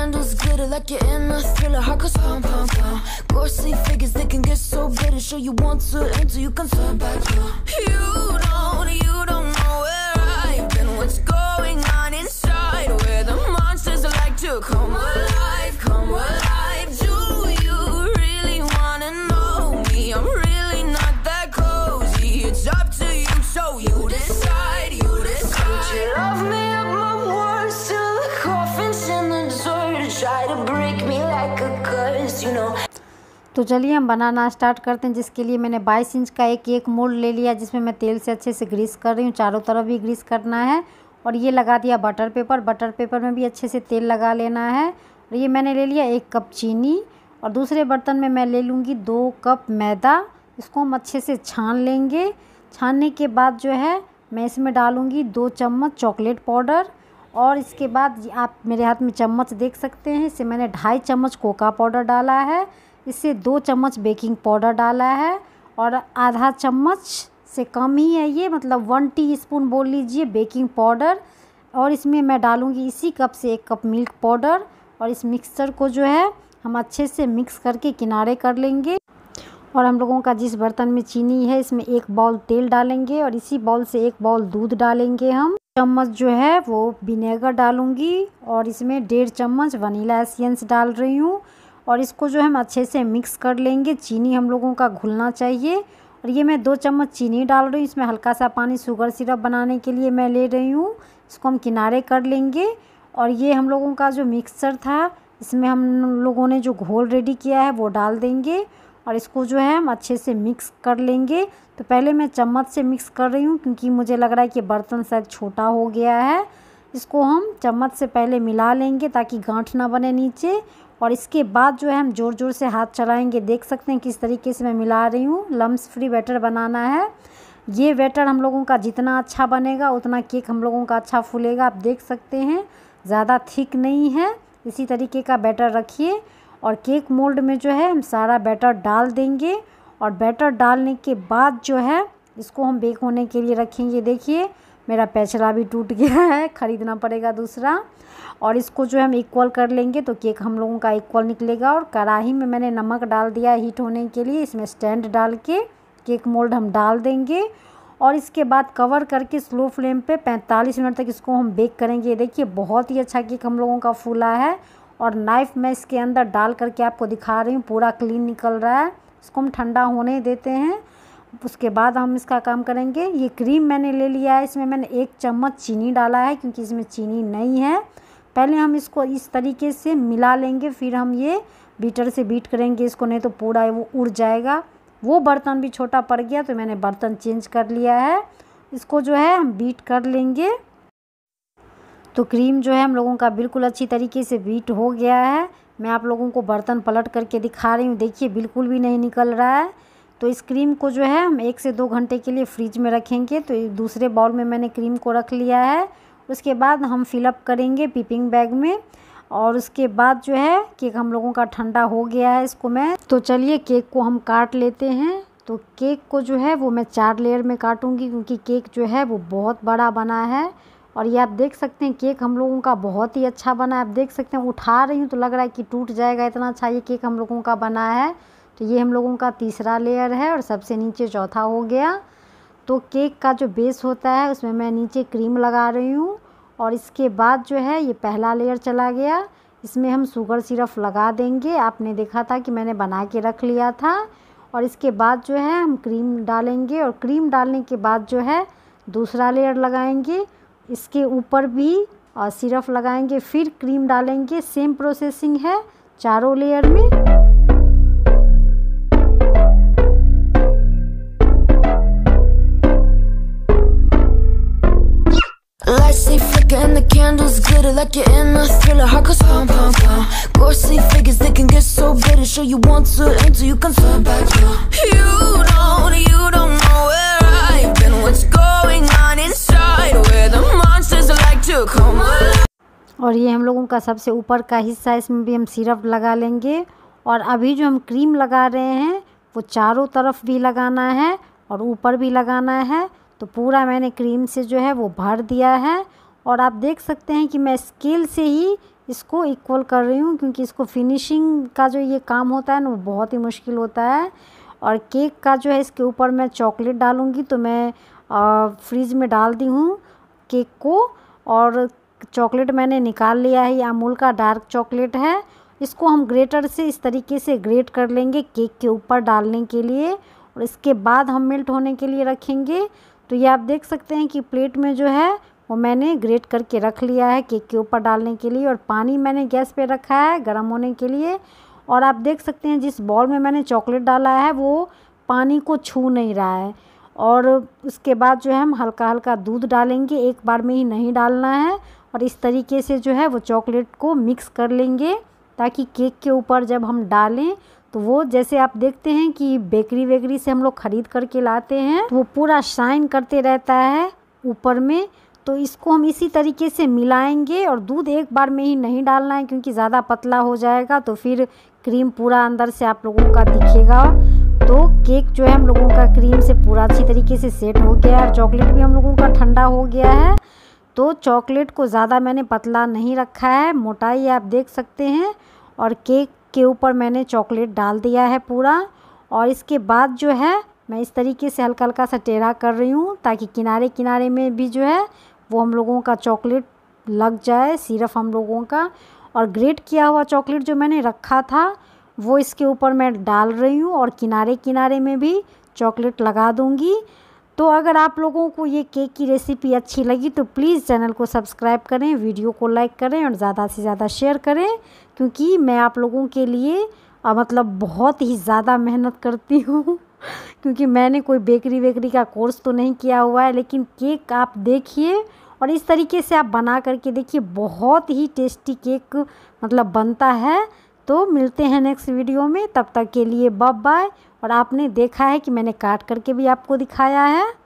Candles glitter like you're in a thriller. Heart goes pump, pump, pump. Ghostly figures, they can get so bitter. Show you want to until you can turn back, You don't, you don't know where I've been. What's going on inside? Where the monsters like to come alive. तो चलिए हम बनाना start करते हैं जिसके लिए मैंने 22 inch का एक एक मोल्ड ले लिया जिसमें मैं तेल से अच्छे से ग्रीस कर रही हूँ चारों तरफ भी ग्रीस करना है और ये लगा दिया बटर पेपर बटर पेपर में भी अच्छे से तेल लगा लेना है और ये मैंने ले लिया एक कप चीनी और दूसरे बर्तन में मैं ले लूँगी दो कप मैदा इसको हम अच्छे से छान लेंगे छानने के बाद जो है मैं इसमें डालूँगी दो चम्मच चॉकलेट पाउडर और इसके बाद आप मेरे हाथ में चम्मच देख सकते हैं इसे मैंने ढाई चम्मच कोका पाउडर डाला है इससे दो चम्मच बेकिंग पाउडर डाला है और आधा चम्मच से कम ही है ये मतलब वन टी स्पून बोल लीजिए बेकिंग पाउडर और इसमें मैं डालूँगी इसी कप से एक कप मिल्क पाउडर और इस मिक्सचर को जो है हम अच्छे से मिक्स करके किनारे कर लेंगे और हम लोगों का जिस बर्तन में चीनी है इसमें एक बाउल तेल डालेंगे और इसी बाउल से एक बाउल दूध डालेंगे हम चम्मच जो है वो विनेगर डालूँगी और इसमें डेढ़ चम्मच वनीला एसियंस डाल रही हूँ और इसको जो हम अच्छे से मिक्स कर लेंगे चीनी हम लोगों का घुलना चाहिए और ये मैं दो चम्मच चीनी डाल रही हूँ इसमें हल्का सा पानी शुगर सिरप बनाने के लिए मैं ले रही हूँ इसको हम किनारे कर लेंगे और ये हम लोगों का जो मिक्सर था इसमें हम लोगों ने जो घोल रेडी किया है वो डाल देंगे और इसको जो है हम अच्छे से मिक्स कर लेंगे तो पहले मैं चम्मच से मिक्स कर रही हूँ क्योंकि मुझे लग रहा है कि बर्तन शायद छोटा हो गया है इसको हम चम्मच से पहले मिला लेंगे ताकि गांठ ना बने नीचे और इसके बाद जो है हम ज़ोर ज़ोर से हाथ चलाएंगे देख सकते हैं किस तरीके से मैं मिला रही हूँ लम्स फ्री बैटर बनाना है ये बैटर हम लोगों का जितना अच्छा बनेगा उतना केक हम लोगों का अच्छा फूलेगा आप देख सकते हैं ज़्यादा थिक नहीं है इसी तरीके का बैटर रखिए और केक मोल्ड में जो है हम सारा बैटर डाल देंगे और बैटर डालने के बाद जो है इसको हम बेक होने के लिए रखेंगे देखिए मेरा पैचला भी टूट गया है ख़रीदना पड़ेगा दूसरा और इसको जो हम इक्वल कर लेंगे तो केक हम लोगों का इक्वल निकलेगा और कढ़ाही में मैंने नमक डाल दिया हीट होने के लिए इसमें स्टैंड डाल के केक मोल्ड हम डाल देंगे और इसके बाद कवर करके स्लो फ्लेम पे 45 मिनट तक इसको हम बेक करेंगे देखिए बहुत ही अच्छा केक हम लोगों का फूला है और नाइफ़ मैं इसके अंदर डाल करके आपको दिखा रही हूँ पूरा क्लीन निकल रहा है इसको हम ठंडा होने देते हैं उसके बाद हम इसका काम करेंगे ये क्रीम मैंने ले लिया है इसमें मैंने एक चम्मच चीनी डाला है क्योंकि इसमें चीनी नहीं है पहले हम इसको इस तरीके से मिला लेंगे फिर हम ये बीटर से बीट करेंगे इसको नहीं तो पूरा वो उड़ जाएगा वो बर्तन भी छोटा पड़ गया तो मैंने बर्तन चेंज कर लिया है इसको जो है हम बीट कर लेंगे तो क्रीम जो है हम लोगों का बिल्कुल अच्छी तरीके से बीट हो गया है मैं आप लोगों को बर्तन पलट करके दिखा रही हूँ देखिए बिल्कुल भी नहीं निकल रहा है तो इस क्रीम को जो है हम एक से दो घंटे के लिए फ्रिज में रखेंगे तो दूसरे बाउल में मैंने क्रीम को रख लिया है उसके बाद हम फिलअप करेंगे पिपिंग बैग में और उसके बाद जो है केक हम लोगों का ठंडा हो गया है इसको मैं तो चलिए केक को हम काट लेते हैं तो केक को जो है वो मैं चार लेयर में काटूंगी क्योंकि केक जो है वो बहुत बड़ा बना है और ये आप देख सकते हैं केक हम लोगों का बहुत ही अच्छा बना है आप देख सकते हैं उठा रही हूँ तो लग रहा है कि टूट जाएगा इतना अच्छा ये केक हम लोगों का बना है तो ये हम लोगों का तीसरा लेयर है और सबसे नीचे चौथा हो गया तो केक का जो बेस होता है उसमें मैं नीचे क्रीम लगा रही हूँ और इसके बाद जो है ये पहला लेयर चला गया इसमें हम शुगर सिरप लगा देंगे आपने देखा था कि मैंने बना के रख लिया था और इसके बाद जो है हम क्रीम डालेंगे और क्रीम डालने के बाद जो है दूसरा लेयर लगाएंगे इसके ऊपर भी और सिरप लगाएंगे फिर क्रीम डालेंगे सेम प्रोसेसिंग है चारों लेयर में Lights they flicker and the candles glitter like you're in a thriller. Heart goes pum pum pum. Ghostly figures that can get so bitter. Show you want to until you can turn back. You don't, you don't. और ये हम लोगों का सबसे ऊपर का हिस्सा इसमें भी हम सिरप लगा लेंगे और अभी जो हम क्रीम लगा रहे हैं वो चारों तरफ भी लगाना है और ऊपर भी लगाना है तो पूरा मैंने क्रीम से जो है वो भर दिया है और आप देख सकते हैं कि मैं स्केल से ही इसको इक्वल कर रही हूँ क्योंकि इसको फिनिशिंग का जो ये काम होता है ना वो बहुत ही मुश्किल होता है और केक का जो है इसके ऊपर मैं चॉकलेट डालूँगी तो मैं फ्रिज में डाल दी हूँ केक को और चॉकलेट मैंने निकाल लिया है ये अमूल का डार्क चॉकलेट है इसको हम ग्रेटर से इस तरीके से ग्रेट कर लेंगे केक के ऊपर डालने के लिए और इसके बाद हम मेल्ट होने के लिए रखेंगे तो ये आप देख सकते हैं कि प्लेट में जो है वो मैंने ग्रेट करके रख लिया है केक के ऊपर डालने के लिए और पानी मैंने गैस पे रखा है गर्म होने के लिए और आप देख सकते हैं जिस बॉल में मैंने चॉकलेट डाला है वो पानी को छू नहीं रहा है और उसके बाद जो है हम हल्का हल्का दूध डालेंगे एक बार में ही नहीं डालना है और इस तरीके से जो है वो चॉकलेट को मिक्स कर लेंगे ताकि केक के ऊपर जब हम डालें तो वो जैसे आप देखते हैं कि बेकरी वेकरी से हम लोग ख़रीद करके लाते हैं तो वो पूरा शाइन करते रहता है ऊपर में तो इसको हम इसी तरीके से मिलाएंगे और दूध एक बार में ही नहीं डालना है क्योंकि ज़्यादा पतला हो जाएगा तो फिर क्रीम पूरा अंदर से आप लोगों का दिखेगा तो केक जो है हम लोगों का क्रीम से पूरा अच्छी तरीके से सेट हो गया है चॉकलेट भी हम लोगों का ठंडा हो गया है तो चॉकलेट को ज़्यादा मैंने पतला नहीं रखा है मोटाई आप देख सकते हैं और केक के ऊपर मैंने चॉकलेट डाल दिया है पूरा और इसके बाद जो है मैं इस तरीके से हल्का हल्का सा टेढ़ा कर रही हूँ ताकि किनारे किनारे में भी जो है वो हम लोगों का चॉकलेट लग जाए सिर्फ हम लोगों का और ग्रेट किया हुआ चॉकलेट जो मैंने रखा था वो इसके ऊपर मैं डाल रही हूँ और किनारे किनारे में भी चॉकलेट लगा दूँगी तो अगर आप लोगों को ये केक की रेसिपी अच्छी लगी तो प्लीज़ चैनल को सब्सक्राइब करें वीडियो को लाइक करें और ज़्यादा से ज़्यादा शेयर करें क्योंकि मैं आप लोगों के लिए आ, मतलब बहुत ही ज़्यादा मेहनत करती हूँ क्योंकि मैंने कोई बेकरी वेकरी का कोर्स तो नहीं किया हुआ है लेकिन केक आप देखिए और इस तरीके से आप बना करके देखिए बहुत ही टेस्टी केक मतलब बनता है तो मिलते हैं नेक्स्ट वीडियो में तब तक के लिए बाय बाय और आपने देखा है कि मैंने काट करके भी आपको दिखाया है